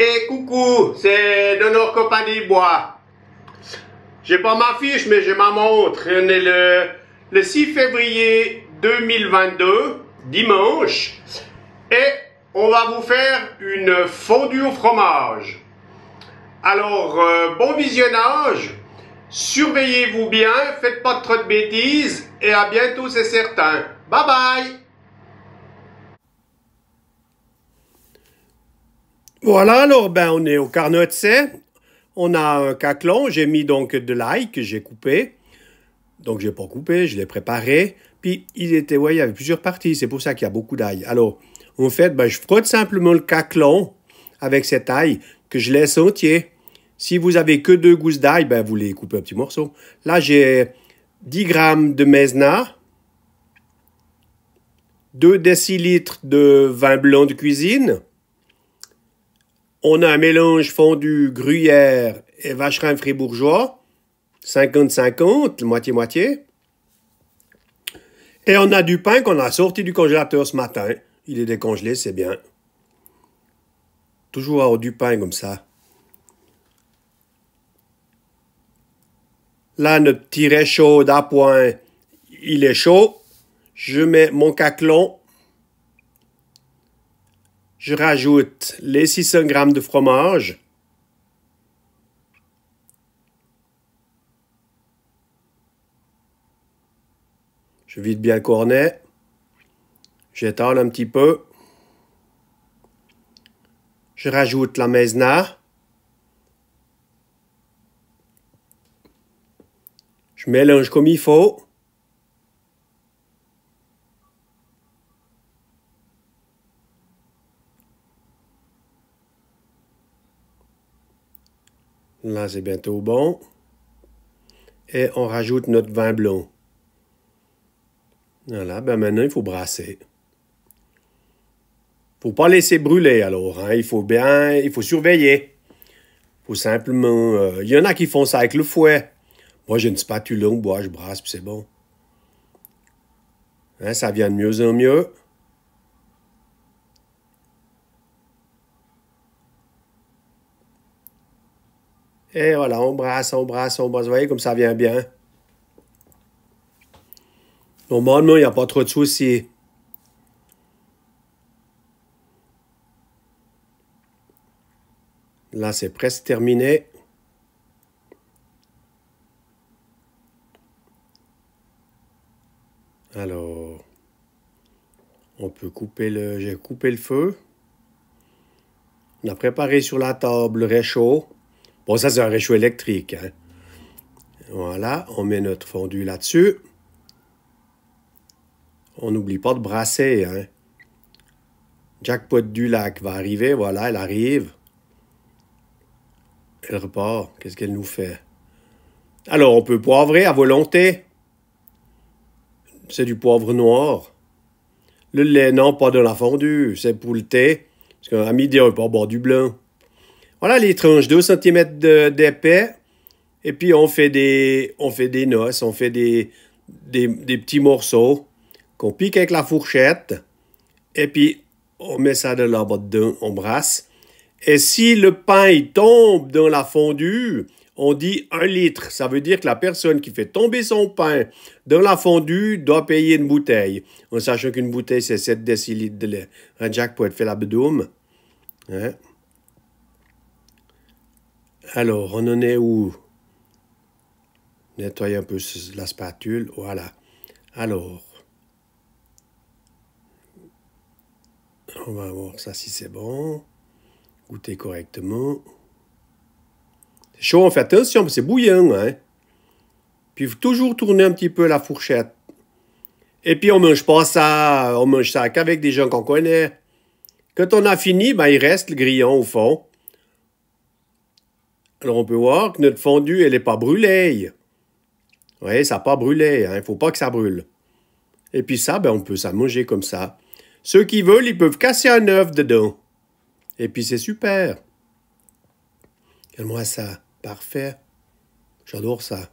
Et coucou, c'est de nos compagnie bois. J'ai pas ma fiche, mais j'ai ma montre. On est le, le 6 février 2022, dimanche. Et on va vous faire une fondue au fromage. Alors, euh, bon visionnage. Surveillez-vous bien, faites pas trop de bêtises. Et à bientôt, c'est certain. Bye bye Voilà, alors ben on est au carnot On a un caclon, j'ai mis donc de l'ail que j'ai coupé. Donc j'ai pas coupé, je l'ai préparé. Puis il était, ouais, il y avait plusieurs parties, c'est pour ça qu'il y a beaucoup d'ail. Alors, en fait, ben, je frotte simplement le caclon avec cet ail que je laisse entier. Si vous avez que deux gousses d'ail, ben, vous les coupez un petit morceau. Là, j'ai 10 g de mesna, 2 décilitres de vin blanc de cuisine, on a un mélange fondu gruyère et vacherin fribourgeois, 50-50, moitié-moitié. Et on a du pain qu'on a sorti du congélateur ce matin. Il est décongelé, c'est bien. Toujours avoir du pain comme ça. Là, notre petit chaud d'appoint, il est chaud. Je mets mon caclon je rajoute les 600 g de fromage. Je vide bien le cornet. J'étale un petit peu. Je rajoute la mesna. Je mélange comme il faut. Là, c'est bientôt bon. Et on rajoute notre vin blanc. Voilà, ben maintenant, il faut brasser. Faut pas laisser brûler, alors. Hein. Il faut bien, il faut surveiller. Faut simplement... Euh, il y en a qui font ça avec le fouet. Moi, j'ai une spatule, bois, je brasse, puis c'est bon. Hein, ça vient de mieux en mieux. Et voilà, on brasse, on brasse, on brasse. Vous voyez comme ça vient bien. Normalement, il n'y a pas trop de soucis. Là, c'est presque terminé. Alors, on peut couper le... J'ai coupé le feu. On a préparé sur la table le réchaud. Bon, ça, c'est un réchaud électrique. Hein. Voilà, on met notre fondu là-dessus. On n'oublie pas de brasser. Hein? Jackpot du lac va arriver. Voilà, elle arrive. Elle repart. Qu'est-ce qu'elle nous fait? Alors, on peut poivrer à volonté. C'est du poivre noir. Le lait, non, pas de la fondue. C'est pour le thé. Parce qu'à midi, on peut boire du blanc. Voilà les tranches, 2 cm d'épais. Et puis on fait des, on fait des noces, on fait des, des, petits morceaux qu'on pique avec la fourchette. Et puis on met ça dans la botte d'un, on brasse. Et si le pain il tombe dans la fondue, on dit un litre. Ça veut dire que la personne qui fait tomber son pain dans la fondue doit payer une bouteille. En sachant qu'une bouteille, c'est 7 décilitres de lait. Un hein, être fait la bedoume hein? Alors, on en est où Nettoyer un peu la spatule, voilà. Alors, on va voir ça si c'est bon. Goûter correctement. C'est chaud, hein, on fait attention, c'est bouillant. Hein? Puis, toujours tourner un petit peu la fourchette. Et puis, on mange pas ça, on mange ça qu'avec des gens qu'on connaît. Quand on a fini, ben, il reste le grillon au fond. Alors on peut voir que notre fondue, elle n'est pas brûlée. Oui, ça n'a pas brûlé, il hein. ne faut pas que ça brûle. Et puis ça, ben, on peut ça manger comme ça. Ceux qui veulent, ils peuvent casser un œuf dedans. Et puis c'est super. Regarde-moi ça, parfait. J'adore ça.